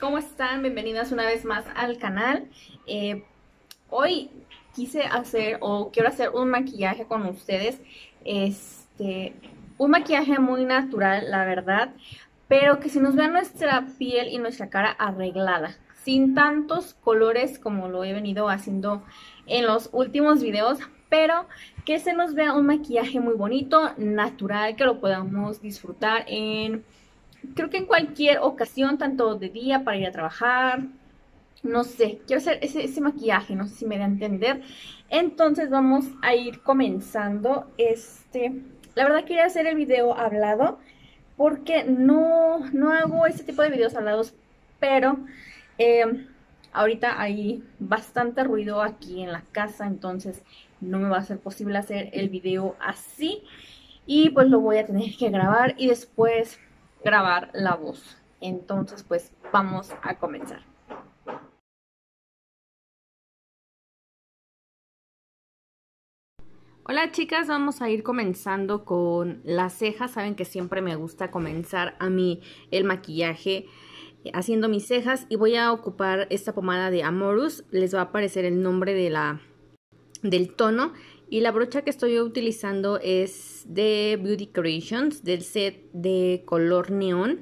¿cómo están? Bienvenidas una vez más al canal. Eh, hoy quise hacer o quiero hacer un maquillaje con ustedes. Este, un maquillaje muy natural, la verdad, pero que se nos vea nuestra piel y nuestra cara arreglada, sin tantos colores como lo he venido haciendo en los últimos videos, pero que se nos vea un maquillaje muy bonito, natural, que lo podamos disfrutar en creo que en cualquier ocasión, tanto de día para ir a trabajar, no sé, quiero hacer ese, maquillaje, no sé si me da a entender. Entonces vamos a ir comenzando. Este, la verdad quería hacer el video hablado porque no, hago ese tipo de videos hablados, pero em, ahorita hay bastante ruido aquí en la casa, entonces no me va a ser posible hacer el video así. Y pues lo voy a tener que grabar y después grabar la voz. Entonces, pues vamos a comenzar. Hola chicas, vamos a ir comenzando con las cejas. Saben que siempre me gusta comenzar a mí el maquillaje eh, haciendo mis cejas y voy a ocupar esta pomada de Amorus. Les va a aparecer el nombre de la del tono y la brocha que estoy utilizando es de Beauty Creations, del set de color neón.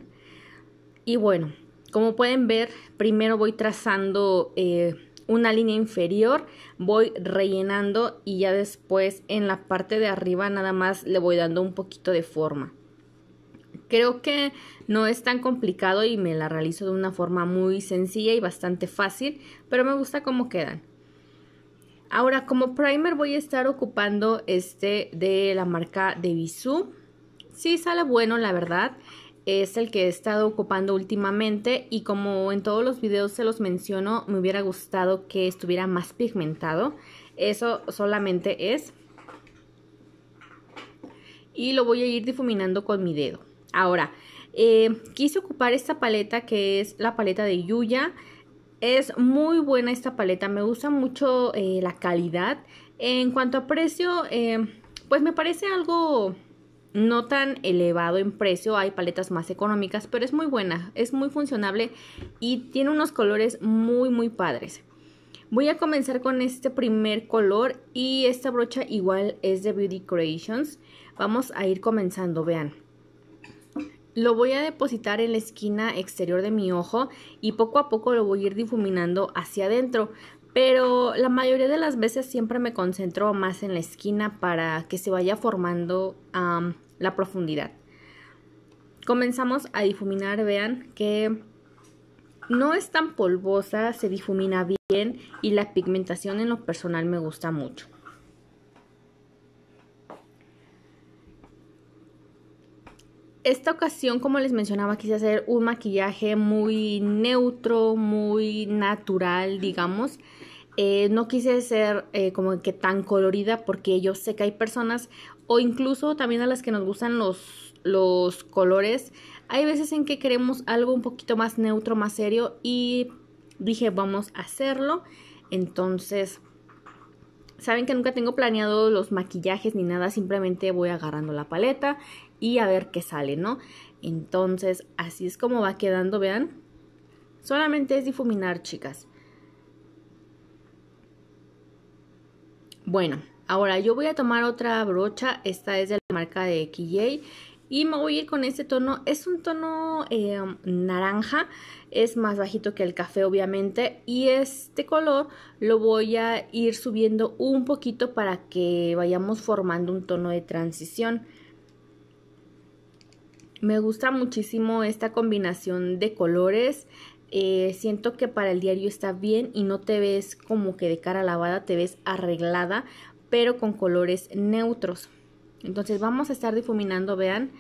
Y bueno, como pueden ver, primero voy trazando eh, una línea inferior, voy rellenando y ya después en la parte de arriba nada más le voy dando un poquito de forma. Creo que no es tan complicado y me la realizo de una forma muy sencilla y bastante fácil, pero me gusta cómo quedan. Ahora, como primer voy a estar ocupando este de la marca de Bisú. Sí, sale bueno, la verdad. Es el que he estado ocupando últimamente y como en todos los videos se los menciono, me hubiera gustado que estuviera más pigmentado. Eso solamente es. Y lo voy a ir difuminando con mi dedo. Ahora, eh, quise ocupar esta paleta que es la paleta de Yuya. Es muy buena esta paleta, me gusta mucho eh, la calidad. En cuanto a precio, em, pues me parece algo no tan elevado en precio, hay paletas más económicas, pero es muy buena, es muy funcionable y tiene unos colores muy muy padres. Voy a comenzar con este primer color y esta brocha igual es de Beauty Creations. Vamos a ir comenzando, vean. Lo voy a depositar en la esquina exterior de mi ojo y poco a poco lo voy a ir difuminando hacia adentro. Pero la mayoría de las veces siempre me concentro más en la esquina para que se vaya formando la profundidad. Comenzamos a difuminar, vean que no es tan polvosa, se difumina bien y la pigmentación en lo personal me gusta mucho. esta ocasión, como les mencionaba, quise hacer un maquillaje muy neutro, muy natural, digamos. Eh, no quise ser eh, como que tan colorida porque yo sé que hay personas o incluso también a las que nos gustan los, los colores. Hay veces en que queremos algo un poquito más neutro, más serio y dije vamos a hacerlo. Entonces, saben que nunca tengo planeado los maquillajes ni nada, simplemente voy agarrando la paleta y a ver qué sale, ¿no? Entonces, así es como va quedando, vean. Solamente es difuminar, chicas. Bueno, ahora yo voy a tomar otra brocha. Esta es de la marca de KJ. Y me voy a ir con este tono. Es un tono eh, naranja. Es más bajito que el café, obviamente. Y este color lo voy a ir subiendo un poquito para que vayamos formando un tono de transición. Me gusta muchísimo esta combinación de colores. Eh, siento que para el diario está bien y no te ves como que de cara lavada, te ves arreglada, pero con colores neutros. Entonces vamos a estar difuminando, vean.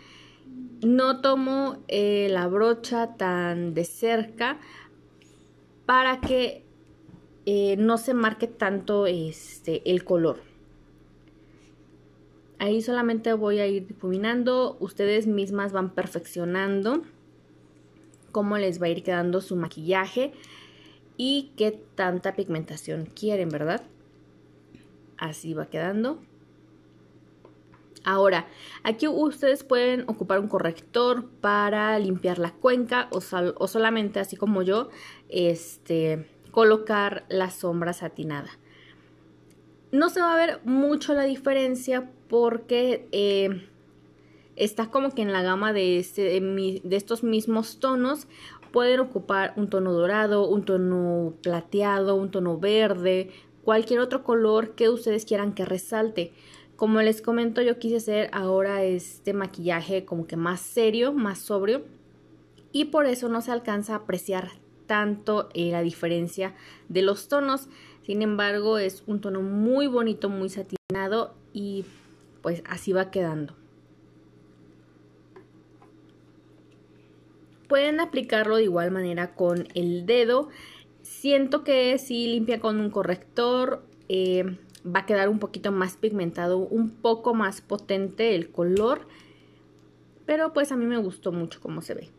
No tomo eh, la brocha tan de cerca para que eh, no se marque tanto este, el color. Ahí solamente voy a ir difuminando, ustedes mismas van perfeccionando cómo les va a ir quedando su maquillaje y qué tanta pigmentación quieren, ¿verdad? Así va quedando. Ahora, aquí ustedes pueden ocupar un corrector para limpiar la cuenca o, o solamente así como yo, este, colocar la sombra satinada. No se va a ver mucho la diferencia porque eh, está como que en la gama de, este, de estos mismos tonos. Pueden ocupar un tono dorado, un tono plateado, un tono verde, cualquier otro color que ustedes quieran que resalte. Como les comento, yo quise hacer ahora este maquillaje como que más serio, más sobrio. Y por eso no se alcanza a apreciar tanto eh, la diferencia de los tonos. Sin embargo, es un tono muy bonito, muy satinado y pues así va quedando. Pueden aplicarlo de igual manera con el dedo. Siento que si limpia con un corrector eh, va a quedar un poquito más pigmentado, un poco más potente el color. Pero pues a mí me gustó mucho cómo se ve.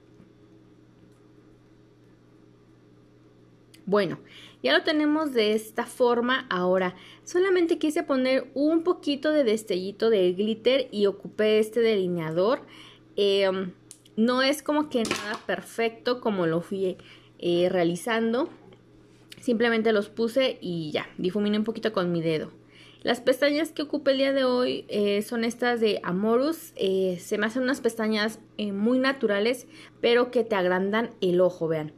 Bueno, ya lo tenemos de esta forma ahora. Solamente quise poner un poquito de destellito de glitter y ocupé este delineador. Em, no es como que nada perfecto como lo fui eh, realizando. Simplemente los puse y ya, difuminé un poquito con mi dedo. Las pestañas que ocupé el día de hoy eh, son estas de Amorus. Eh, se me hacen unas pestañas muy naturales, pero que te agrandan el ojo, vean.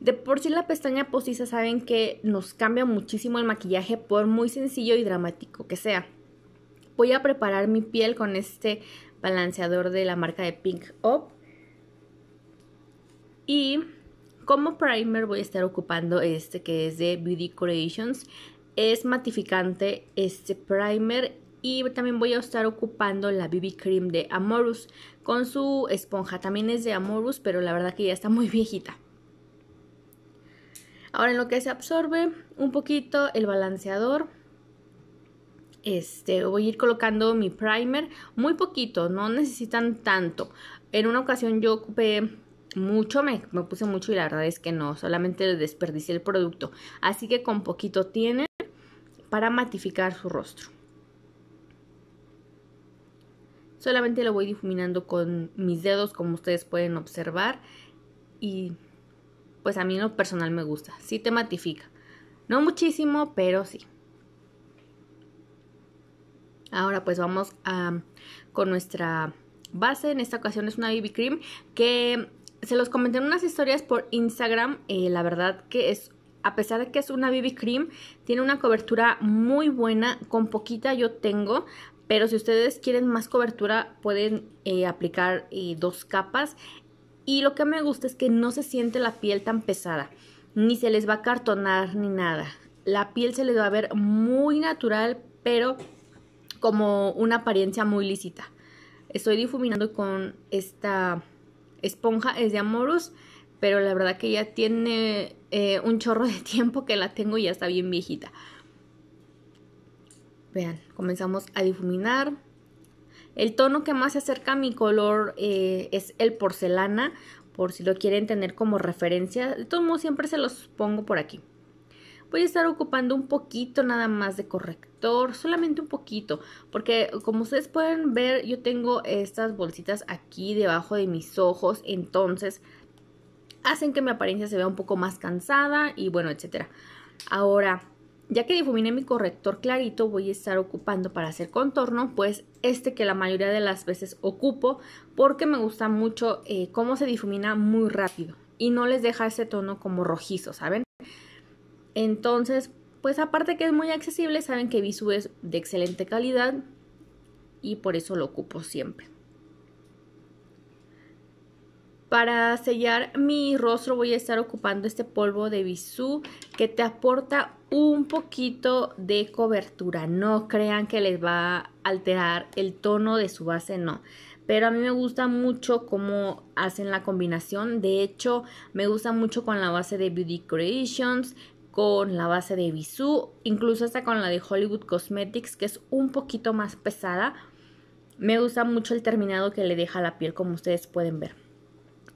De por sí la pestaña postiza saben que nos cambia muchísimo el maquillaje por muy sencillo y dramático que sea. Voy a preparar mi piel con este balanceador de la marca de Pink Up. Y como primer voy a estar ocupando este que es de Beauty Creations. Es matificante este primer y también voy a estar ocupando la BB Cream de Amorus con su esponja. También es de Amorus, pero la verdad que ya está muy viejita. Ahora en lo que se absorbe un poquito el balanceador, este, voy a ir colocando mi primer muy poquito, no necesitan tanto. En una ocasión yo ocupé mucho, me, me puse mucho y la verdad es que no, solamente desperdicié el producto. Así que con poquito tienen para matificar su rostro. Solamente lo voy difuminando con mis dedos como ustedes pueden observar y pues a mí en lo personal me gusta, sí te matifica. No muchísimo, pero sí. Ahora pues vamos con nuestra base, en esta ocasión es una BB Cream que se los comenté en unas historias por Instagram, eh, la verdad que es a pesar de que es una BB Cream, tiene una cobertura muy buena, con poquita yo tengo, pero si ustedes quieren más cobertura pueden eh, aplicar eh, dos capas y lo que me gusta es que no se siente la piel tan pesada, ni se les va a cartonar ni nada. La piel se les va a ver muy natural, pero como una apariencia muy lícita. Estoy difuminando con esta esponja, es de Amorus, pero la verdad que ya tiene eh, un chorro de tiempo que la tengo y ya está bien viejita. Vean, comenzamos a difuminar. El tono que más se acerca a mi color eh, es el porcelana, por si lo quieren tener como referencia. De todos modos, siempre se los pongo por aquí. Voy a estar ocupando un poquito nada más de corrector, solamente un poquito, porque como ustedes pueden ver, yo tengo estas bolsitas aquí debajo de mis ojos, entonces hacen que mi apariencia se vea un poco más cansada y bueno, etcétera. Ahora, ya que difuminé mi corrector clarito, voy a estar ocupando para hacer contorno, pues este que la mayoría de las veces ocupo porque me gusta mucho eh, cómo se difumina muy rápido y no les deja ese tono como rojizo, ¿saben? Entonces, pues aparte que es muy accesible, saben que Visu es de excelente calidad y por eso lo ocupo siempre. Para sellar mi rostro voy a estar ocupando este polvo de bisú que te aporta un poquito de cobertura. No crean que les va a alterar el tono de su base, no. Pero a mí me gusta mucho cómo hacen la combinación. De hecho, me gusta mucho con la base de Beauty Creations, con la base de Bisú, incluso hasta con la de Hollywood Cosmetics, que es un poquito más pesada. Me gusta mucho el terminado que le deja la piel, como ustedes pueden ver.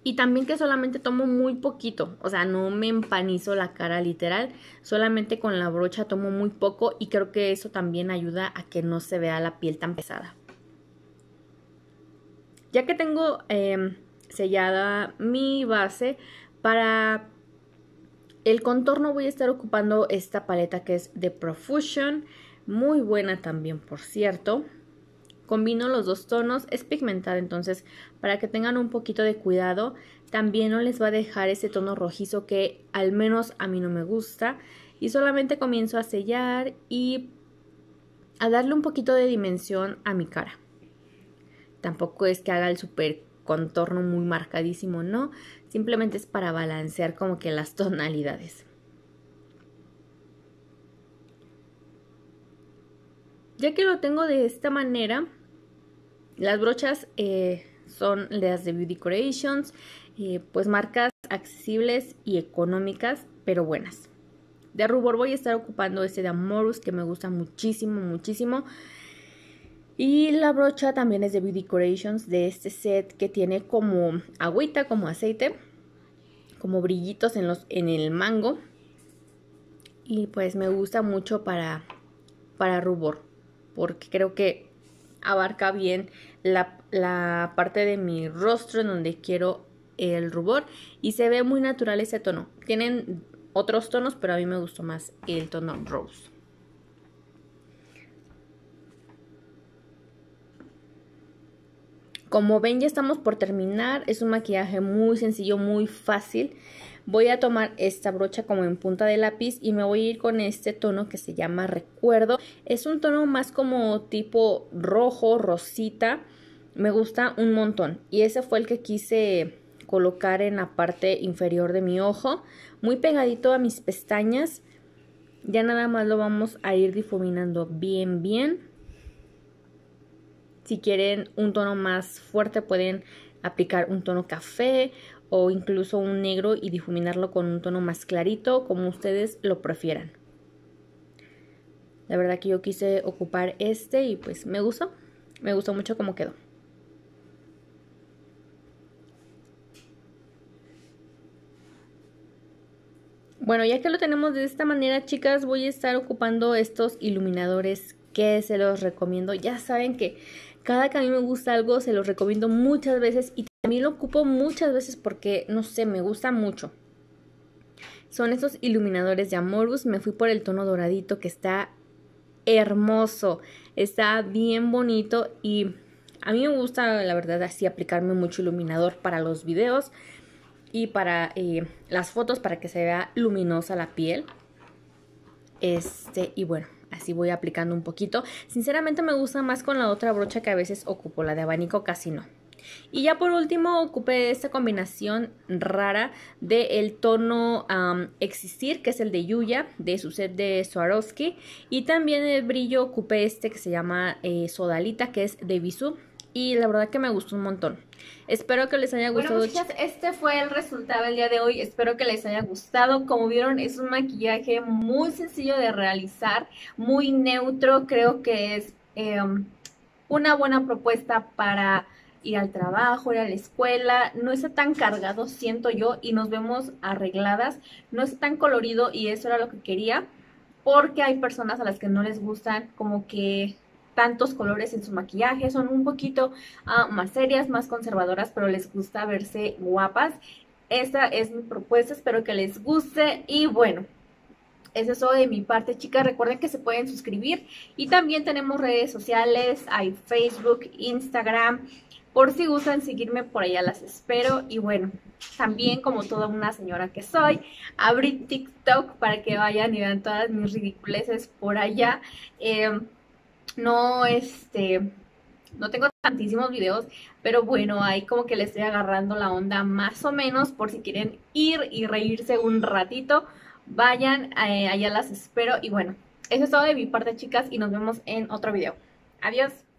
Y también que solamente tomo muy poquito, o sea, no me empanizo la cara literal, solamente con la brocha tomo muy poco y creo que eso también ayuda a que no se vea la piel tan pesada. Ya que tengo em, sellada mi base, para el contorno voy a estar ocupando esta paleta que es de Profusion, muy buena también por cierto. Combino los dos tonos, es pigmentada entonces para que tengan un poquito de cuidado. También no les va a dejar ese tono rojizo que al menos a mí no me gusta. Y solamente comienzo a sellar y a darle un poquito de dimensión a mi cara. Tampoco es que haga el super contorno muy marcadísimo, no. Simplemente es para balancear como que las tonalidades. Ya que lo tengo de esta manera, las brochas son eh, son las de Beauty Creations, eh, pues marcas accesibles y económicas, pero buenas. De rubor voy a estar ocupando este de Amorus que me gusta muchísimo, muchísimo. Y la brocha también es de Beauty Decorations, de este set que tiene como agüita, como aceite, como brillitos en, los, en el mango. Y pues me gusta mucho para, para rubor, porque creo que abarca bien la, parte de mi rostro en donde quiero el rubor y se ve muy natural ese tono. Tienen otros tonos, pero a mí me gustó más el tono rose. Como ven ya estamos por terminar, es un maquillaje muy sencillo, muy fácil. Voy a tomar esta brocha como en punta de lápiz y me voy a ir con este tono que se llama recuerdo. Es un tono más como tipo rojo, rosita. Me gusta un montón y ese fue el que quise colocar en la parte inferior de mi ojo, muy pegadito a mis pestañas. Ya nada más lo vamos a ir difuminando bien, bien. Si quieren un tono más fuerte pueden aplicar un tono café o incluso un negro y difuminarlo con un tono más clarito, como ustedes lo prefieran. La verdad que yo quise ocupar este y pues me gustó. Me gustó mucho como quedó. Bueno, ya que lo tenemos de esta manera, chicas, voy a estar ocupando estos iluminadores que se los recomiendo. Ya saben que cada que a mí me gusta algo, se los recomiendo muchas veces y a mí lo ocupo muchas veces porque, no sé, me gusta mucho. Son esos iluminadores de Amorus. Me fui por el tono doradito que está hermoso. Está bien bonito y a mí me gusta, la verdad, así aplicarme mucho iluminador para los videos y para eh, las fotos para que se vea luminosa la piel. Este, y bueno, así voy aplicando un poquito. Sinceramente me gusta más con la otra brocha que a veces ocupo, la de abanico casi no. Y ya por último ocupé esta combinación rara del el tono Existir, que es el de Yuya, de su set de Swarovski. Y también el brillo ocupé este que se llama eh, Sodalita, que es de Visu Y la verdad que me gustó un montón. Espero que les haya gustado. Bueno, muchachas, este fue el resultado del día de hoy. Espero que les haya gustado. Como vieron, es un maquillaje muy sencillo de realizar, muy neutro. Creo que es em, una buena propuesta para ir al trabajo, ir a la escuela, no está tan cargado, siento yo, y nos vemos arregladas, no es tan colorido y eso era lo que quería, porque hay personas a las que no les gustan como que tantos colores en su maquillaje, son un poquito ah, más serias, más conservadoras, pero les gusta verse guapas. Esta es mi propuesta, espero que les guste y bueno, es eso de mi parte, chicas. Recuerden que se pueden suscribir. Y también tenemos redes sociales. Hay Facebook, Instagram, por si gustan seguirme por allá las espero y bueno, también como toda una señora que soy, abrí TikTok para que vayan y vean todas mis ridiculeces por allá. Em, no, este, no tengo tantísimos videos, pero bueno, ahí como que le estoy agarrando la onda más o menos por si quieren ir y reírse un ratito, vayan, eh, allá las espero y bueno, eso es todo de mi parte chicas y nos vemos en otro video. Adiós.